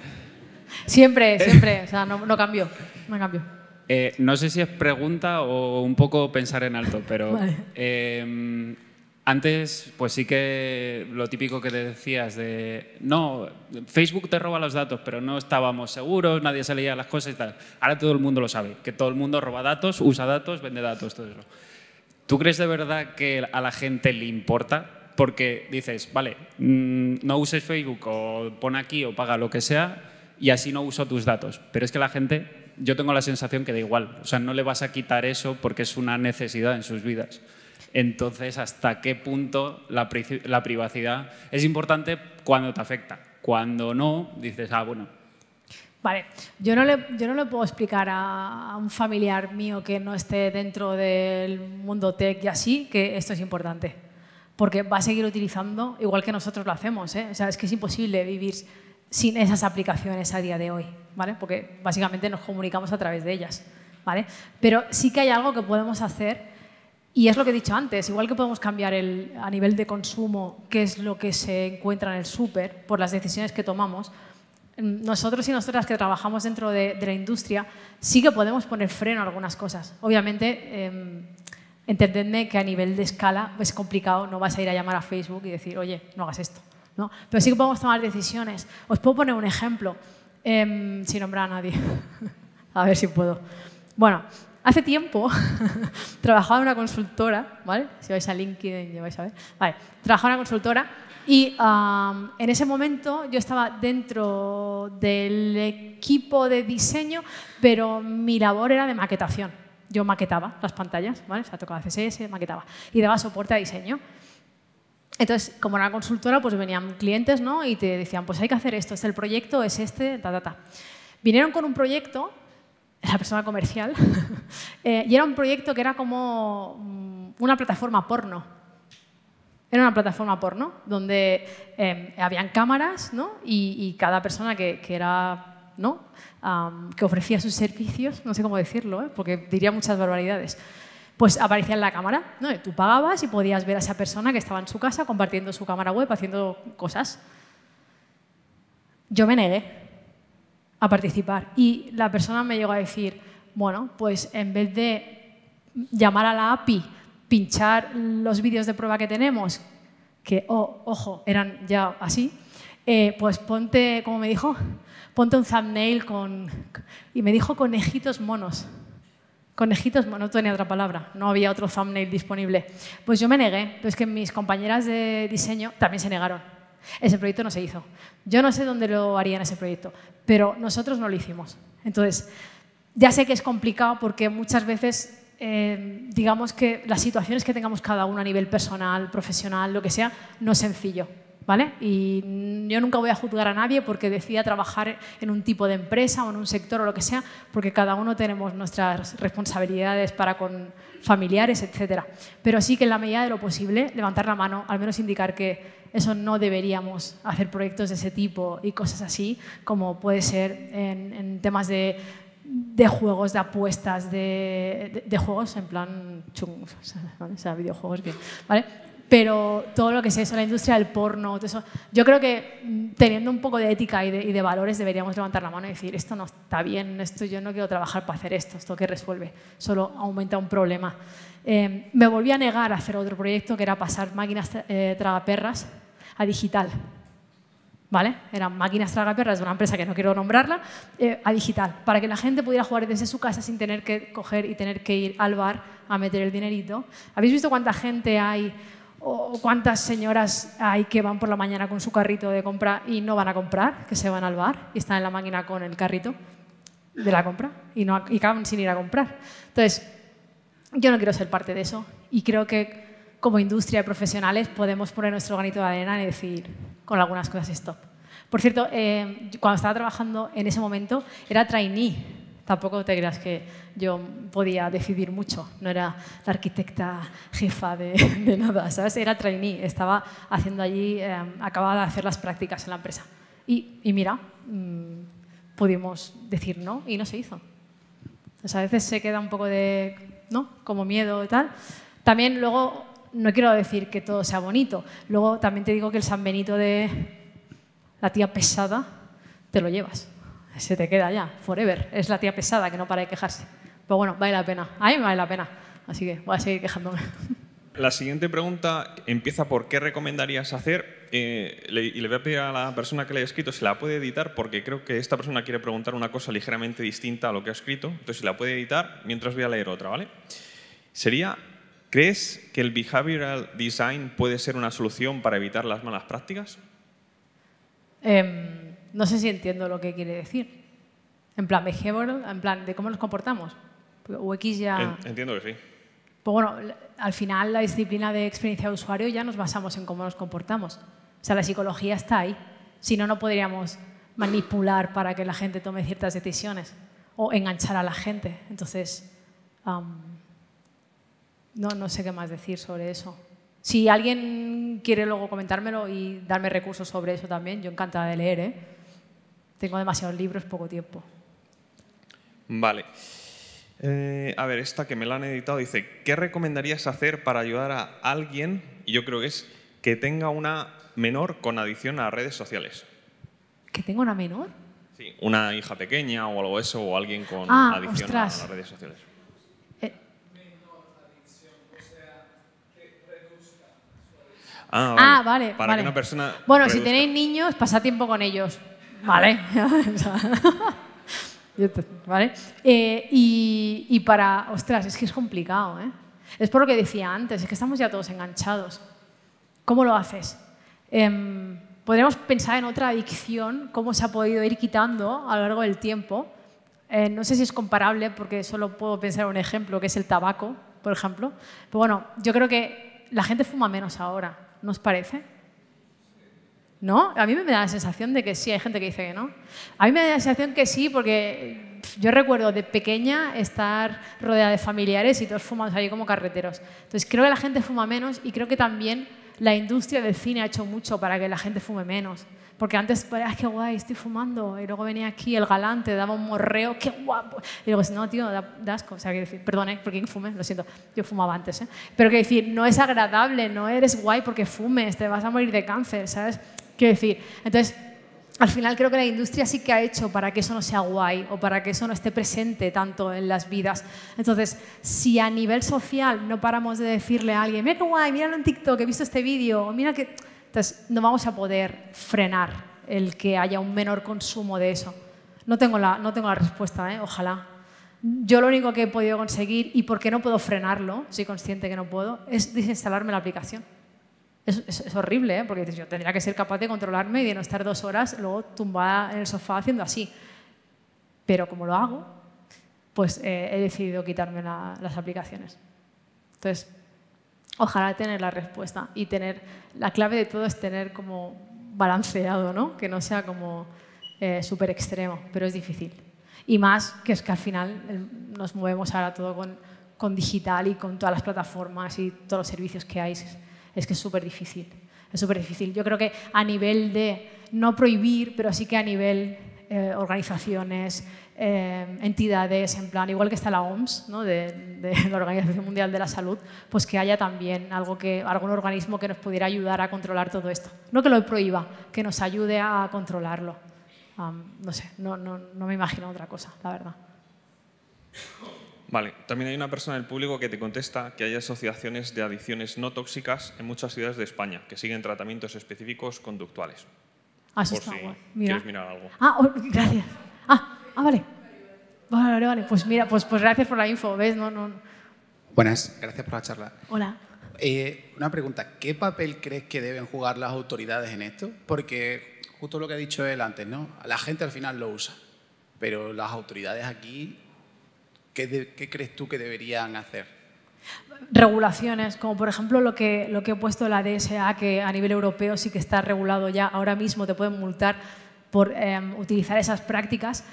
Siempre, siempre, o sea, no, cambio, no cambio. Eh, no sé si es pregunta o un poco pensar en alto, pero em, antes, pues sí que lo típico que te decías de, no, Facebook te roba los datos, pero no estábamos seguros, nadie se leía las cosas y tal. Ahora todo el mundo lo sabe, que todo el mundo roba datos, usa datos, vende datos, todo eso. ¿Tú crees de verdad que a la gente le importa? Porque dices, vale, mm, no uses Facebook o pon aquí o paga lo que sea y así no uso tus datos. Pero es que la gente, yo tengo la sensación que da igual, o sea, no le vas a quitar eso porque es una necesidad en sus vidas. Entonces, ¿hasta qué punto la, privacidad es importante cuando te afecta? Cuando no, dices, ah, bueno, Vale, yo no, le, yo no le puedo explicar a, a, un familiar mío que no esté dentro del mundo tech y así que esto es importante, porque va a seguir utilizando igual que nosotros lo hacemos. ¿eh? O sea, es que es imposible vivir sin esas aplicaciones a día de hoy, ¿vale? porque básicamente nos comunicamos a través de ellas. ¿vale? Pero sí que hay algo que podemos hacer y es lo que he dicho antes, igual que podemos cambiar el, a nivel de consumo qué es lo que se encuentra en el súper por las decisiones que tomamos, mm, nosotros y nosotras que trabajamos dentro de, la industria sí que podemos poner freno a algunas cosas. Obviamente, eh, entendedme que a nivel de escala es complicado, no vas a ir a llamar a Facebook y decir, oye, no hagas esto. ¿no? Pero sí que podemos tomar decisiones. Os puedo poner un ejemplo, em, sin nombrar a nadie. a ver si puedo. Bueno, Hace tiempo trabajaba en una consultora, ¿vale? Si vais a LinkedIn ya vais a ver. Vale, trabajaba en una consultora y en ese momento yo estaba dentro del equipo de diseño, pero mi labor era de maquetación. Yo maquetaba las pantallas, ¿vale? O sea, tocaba CSS, maquetaba y daba soporte a diseño. Entonces, como era una consultora, pues venían clientes, ¿no? Y te decían, pues hay que hacer esto, es el proyecto, es este, ta, ta, ta. Vinieron con un proyecto la persona comercial, eh, y era un proyecto que era como mm, una plataforma porno. Era una plataforma porno donde em, habían cámaras ¿no? y, cada persona que, que era, ¿no? que ofrecía sus servicios, no sé cómo decirlo, ¿eh? porque diría muchas barbaridades, pues aparecía en la cámara. ¿no? tú pagabas y podías ver a esa persona que estaba en su casa compartiendo su cámara web, haciendo cosas. Yo me negué a participar. Y la persona me llegó a decir, bueno, pues en vez de llamar a la API, pinchar los vídeos de prueba que tenemos, que, oh, ojo, eran ya así, eh, pues ponte, como me dijo, ponte un thumbnail con... Y me dijo conejitos monos. Conejitos, monos, no tenía otra palabra, no había otro thumbnail disponible. Pues yo me negué, pues que mis compañeras de diseño también se negaron. Ese proyecto no se hizo. Yo no sé dónde lo harían ese proyecto, pero nosotros no lo hicimos. Entonces, ya sé que es complicado porque muchas veces, eh, digamos que las situaciones que tengamos cada uno a nivel personal, profesional, lo que sea, no es sencillo. ¿Vale? Y yo nunca voy a juzgar a nadie porque decida trabajar en un tipo de empresa o en un sector o lo que sea, porque cada uno tenemos nuestras responsabilidades para con familiares, etc. Pero sí que en la medida de lo posible levantar la mano, al menos indicar que eso no deberíamos hacer proyectos de ese tipo y cosas así, como puede ser en, temas de, juegos, de apuestas, de, juegos en plan chung, o sea, videojuegos, bien, ¿vale? pero todo lo que es eso, la industria del porno, eso, yo creo que mm, teniendo un poco de ética y de, valores deberíamos levantar la mano y decir, esto no está bien, esto yo no quiero trabajar para hacer esto, esto que resuelve, solo aumenta un problema. Em, me volví a negar a hacer otro proyecto que era pasar máquinas eh, tragaperras a digital. ¿Vale? Eran máquinas tragaperras de una empresa que no quiero nombrarla, eh, a digital, para que la gente pudiera jugar desde su casa sin tener que coger y tener que ir al bar a meter el dinerito. ¿Habéis visto cuánta gente hay o cuántas señoras hay que van por la mañana con su carrito de compra y no van a comprar, que se van al bar y están en la máquina con el carrito de la compra y, no, acaban sin ir a comprar. Entonces, yo no quiero ser parte de eso y creo que como industria de profesionales podemos poner nuestro granito de arena y decir con algunas cosas stop. Por cierto, eh, cuando estaba trabajando en ese momento era trainee tampoco te creas que yo podía decidir mucho, no era la arquitecta jefa de, nada, ¿sabes? Era trainee, estaba haciendo allí, em, acababa de hacer las prácticas en la empresa. Y, mira, mm, pudimos decir no y no se hizo. Entonces, a veces se queda un poco de, ¿no? Como miedo y tal. También luego, no quiero decir que todo sea bonito, luego también te digo que el San Benito de la tía pesada te lo llevas se te queda ya, forever. Es la tía pesada que no para de quejarse. Pero bueno, vale la pena. A mí me vale la pena. Así que voy a seguir quejándome. La siguiente pregunta empieza por qué recomendarías hacer. Eh, y le voy a pedir a la persona que le haya escrito si la puede editar, porque creo que esta persona quiere preguntar una cosa ligeramente distinta a lo que ha escrito. Entonces, si la puede editar, mientras voy a leer otra, ¿vale? Sería, ¿crees que el behavioral design puede ser una solución para evitar las malas prácticas? Em, no sé si entiendo lo que quiere decir. En plan, en plan, de cómo nos comportamos. X ya... Entiendo que sí. Pues bueno, al final la disciplina de experiencia de usuario ya nos basamos en cómo nos comportamos. O sea, la psicología está ahí. Si no, no podríamos manipular para que la gente tome ciertas decisiones o enganchar a la gente. Entonces, no, no sé qué más decir sobre eso. Si alguien quiere luego comentármelo y darme recursos sobre eso también, yo encantada de leer. ¿eh? Tengo demasiados libros, poco tiempo. Vale. Eh, a ver, esta que me la han editado dice, ¿qué recomendarías hacer para ayudar a alguien, y yo creo que es, que tenga una menor con adicción a redes sociales? ¿Que tenga una menor? Sí, una hija pequeña o algo eso, o alguien con ah, adicción a las redes sociales. Eh. Ah, vale. Ah, vale vale. persona. Bueno, si tenéis niños, pasa tiempo con ellos. ¿vale? Eh, y, para, ostras, es que es complicado, ¿eh? Es por lo que decía antes, es que estamos ya todos enganchados. ¿Cómo lo haces? Em, podríamos pensar en otra adicción, cómo se ha podido ir quitando a lo largo del tiempo. Eh, no sé si es comparable, porque solo puedo pensar en un ejemplo, que es el tabaco, por ejemplo. Pero bueno, yo creo que la gente fuma menos ahora, ¿nos parece? ¿No? A mí me da la sensación de que sí, hay gente que dice que no. A mí me da la sensación que sí, porque yo recuerdo de pequeña estar rodeada de familiares y todos fumamos ahí como carreteros. Entonces creo que la gente fuma menos y creo que también la industria del cine ha hecho mucho para que la gente fume menos. Porque antes, ah, qué guay, estoy fumando. Y luego venía aquí el galante, daba un morreo, qué guapo. Y luego, no, tío, da, O sea, decir, perdón, porque fumes? lo siento, yo fumaba antes. ¿eh? Pero que decir, no es agradable, no eres guay porque fumes, te vas a morir de cáncer, ¿sabes? Quiero decir, entonces, al final creo que la industria sí que ha hecho para que eso no sea guay o para que eso no esté presente tanto en las vidas. Entonces, si a nivel social no paramos de decirle a alguien, mira qué guay, míralo en TikTok, he visto este vídeo, mira que... Entonces, no vamos a poder frenar el que haya un menor consumo de eso. No tengo la, respuesta, ¿eh? ojalá. Yo lo único que he podido conseguir, y porque no puedo frenarlo, soy consciente que no puedo, es desinstalarme la aplicación. Es, horrible, ¿eh? porque yo tendría que ser capaz de controlarme y de no estar dos horas luego tumbada en el sofá haciendo así. Pero como lo hago, pues eh, he decidido quitarme las aplicaciones. Entonces, ojalá tener la respuesta y tener, la clave de todo es tener como balanceado, ¿no? Que no sea como eh, súper extremo, pero es difícil. Y más que es que al final nos movemos ahora todo con, con digital y con todas las plataformas y todos los servicios que hay es que es súper difícil. Es súper difícil. Yo creo que a nivel de no prohibir, pero sí que a nivel eh, organizaciones, eh, entidades, en plan, igual que está la OMS, ¿no? de, la Organización Mundial de la Salud, pues que haya también algo que, algún organismo que nos pudiera ayudar a controlar todo esto. No que lo prohíba, que nos ayude a controlarlo. no sé, no me imagino otra cosa, la verdad. Vale, también hay una persona del público que te contesta que hay asociaciones de adicciones no tóxicas en muchas ciudades de España que siguen tratamientos específicos conductuales. Ah, Por si ¿Quieres mirar algo? Ah, oh, gracias. Ah, ah, vale. Vale, vale, Pues mira, pues, pues gracias por la info, ¿ves? No, no, Buenas, gracias por la charla. Hola. Eh, una pregunta, ¿qué papel crees que deben jugar las autoridades en esto? Porque justo lo que ha dicho él antes, ¿no? La gente al final lo usa, pero las autoridades aquí ¿qué, crees tú que deberían hacer? Regulaciones, como por ejemplo lo que, lo que he puesto la DSA, que a nivel europeo sí que está regulado ya, ahora mismo te pueden multar por em, utilizar esas prácticas,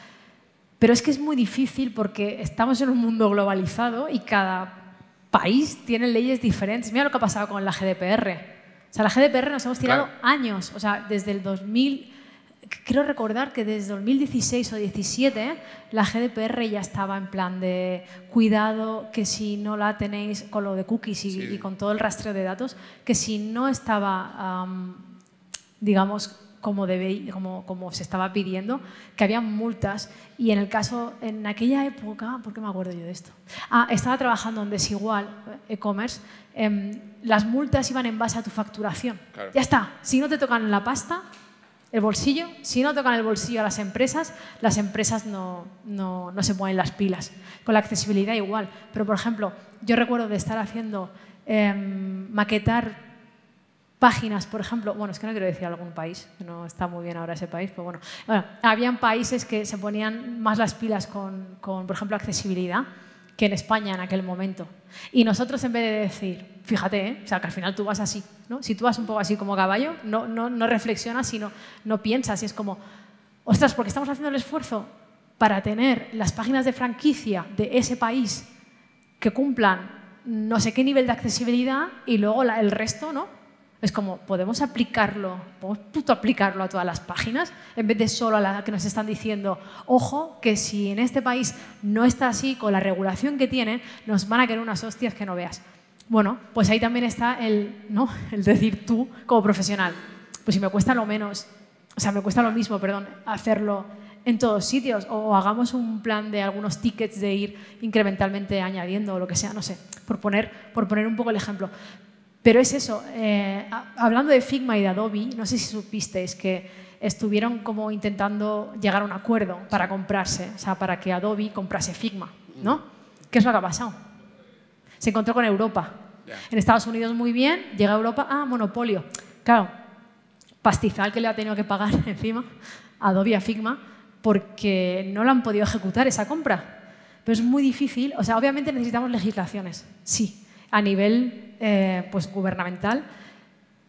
pero es que es muy difícil porque estamos en un mundo globalizado y cada país tiene leyes diferentes. Mira lo que ha pasado con la GDPR. O sea, la GDPR nos hemos tirado años, o sea, desde el 2000 quiero recordar que desde 2016 o 2017 la GDPR ya estaba en plan de cuidado que si no la tenéis con lo de cookies y, con todo el rastreo de datos, que si no estaba, digamos, como, como, se estaba pidiendo, que había multas y en el caso, en aquella época, ¿por qué me acuerdo yo de esto? Ah, estaba trabajando en desigual eh, e-commerce, em, las multas iban en base a tu facturación. Ya está, si no te tocan la pasta, el bolsillo, si no tocan el bolsillo a las empresas, las empresas no, se ponen las pilas. Con la accesibilidad igual. Pero, por ejemplo, yo recuerdo de estar haciendo em, maquetar páginas, por ejemplo, bueno, es que no quiero decir algún país, no está muy bien ahora ese país, pero bueno, habían países que se ponían más las pilas con, con, por ejemplo, accesibilidad que en España en aquel momento. Y nosotros, en vez de decir, Fíjate, ¿eh? o sea, que al final tú vas así, ¿no? Si tú vas un poco así como caballo, no, no, no reflexionas, sino no piensas y es como, ostras, porque estamos haciendo el esfuerzo para tener las páginas de franquicia de ese país que cumplan no sé qué nivel de accesibilidad y luego el resto, ¿no? Es como, podemos aplicarlo, podemos puto aplicarlo a todas las páginas, en vez de solo a la que nos están diciendo, ojo, que si en este país no está así con la regulación que tienen, nos van a querer unas hostias que no veas. Bueno, pues ahí también está el, ¿no? el decir tú como profesional. Pues si me cuesta lo menos, o sea, me cuesta lo mismo, perdón, hacerlo en todos sitios o hagamos un plan de algunos tickets de ir incrementalmente añadiendo o lo que sea, no sé, por poner, por poner un poco el ejemplo. Pero es eso, eh, hablando de Figma y de Adobe, no sé si supisteis que estuvieron como intentando llegar a un acuerdo para comprarse, o sea, para que Adobe comprase Figma, ¿no? ¿Qué es lo que ha pasado? Se encontró con Europa. En Estados Unidos muy bien, llega a Europa, ah, monopolio. Claro, pastizal que le ha tenido que pagar encima Adobe a Figma porque no lo han podido ejecutar esa compra. Pero es muy difícil, o sea, obviamente necesitamos legislaciones, sí, a nivel eh, pues, gubernamental,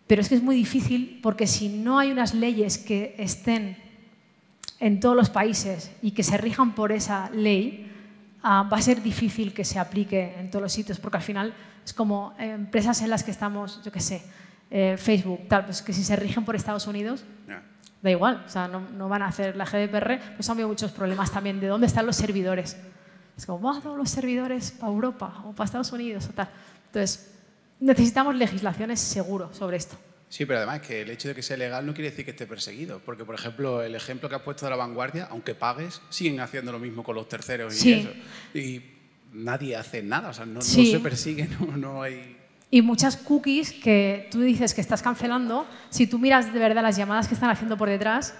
pero es que es muy difícil porque si no hay unas leyes que estén en todos los países y que se rijan por esa ley, Ah, va a ser difícil que se aplique en todos los sitios, porque al final es como eh, empresas en las que estamos, yo qué sé, eh, Facebook, tal, pues que si se rigen por Estados Unidos, da igual, o sea, no, van a hacer la GDPR, pues han habido muchos problemas también de dónde están los servidores. Es como, va a los servidores para Europa o para Estados Unidos o tal. Entonces, necesitamos legislaciones seguras sobre esto. Sí, pero además que el hecho de que sea legal no quiere decir que esté perseguido, porque por ejemplo el ejemplo que has puesto de la vanguardia, aunque pagues, siguen haciendo lo mismo con los terceros y eso. Y nadie hace nada, o sea, no, se persigue, no, hay... Y muchas cookies que tú dices que estás cancelando, si tú miras de verdad las llamadas que están haciendo por detrás,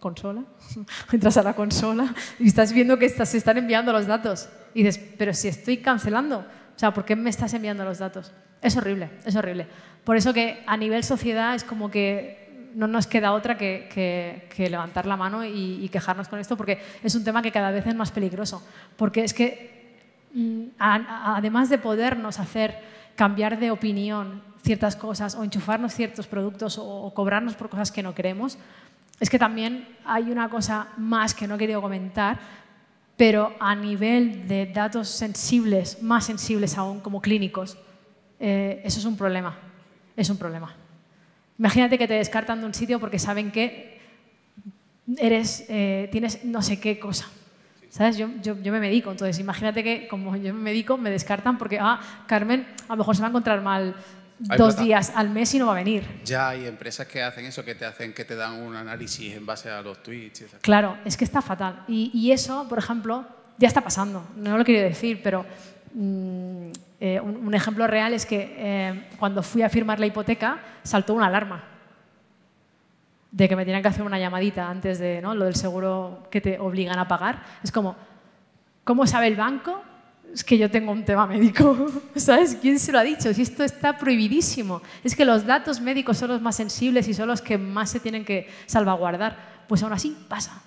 consola, entras a la consola y estás viendo que se están enviando los datos. Y dices, pero si estoy cancelando, o sea, ¿por qué me estás enviando los datos? Es horrible, es horrible. Por eso que a nivel sociedad es como que no nos queda otra que, levantar la mano y, quejarnos con esto, porque es un tema que cada vez es más peligroso. Porque es que, mm, además de podernos hacer cambiar de opinión ciertas cosas o enchufarnos ciertos productos o, cobrarnos por cosas que no queremos, es que también hay una cosa más que no he querido comentar, pero a nivel de datos sensibles, más sensibles aún como clínicos, eh, eso es un problema es un problema. Imagínate que te descartan de un sitio porque saben que eres, eh, tienes no sé qué cosa. ¿Sabes? Yo, yo, me medico, entonces imagínate que como yo me medico, me descartan porque, ah, Carmen a lo mejor se va a encontrar mal dos días al mes y no va a venir. Ya hay empresas que hacen eso, que te hacen, que te dan un análisis en base a los tweets. claro, es que está fatal. Y, y, eso, por ejemplo, ya está pasando. No lo quiero decir, pero mm, eh, un, ejemplo real es que eh, cuando fui a firmar la hipoteca saltó una alarma de que me tenían que hacer una llamadita antes de ¿no? lo del seguro que te obligan a pagar. Es como, ¿cómo sabe el banco? Es que yo tengo un tema médico, ¿sabes? ¿Quién se lo ha dicho? Si esto está prohibidísimo. Es que los datos médicos son los más sensibles y son los que más se tienen que salvaguardar. Pues aún así pasa,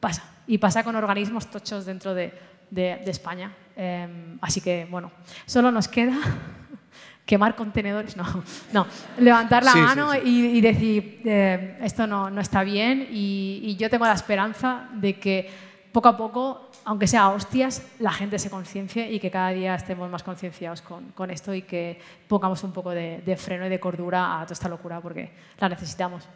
pasa. Y pasa con organismos tochos dentro de España. Em, así que, bueno, solo nos queda quemar contenedores, no, no, levantar la mano Y, decir, em, esto no, está bien y, yo tengo la esperanza de que poco a poco, aunque sea hostias, la gente se conciencie y que cada día estemos más concienciados con, esto y que pongamos un poco de, freno y de cordura a toda esta locura porque la necesitamos.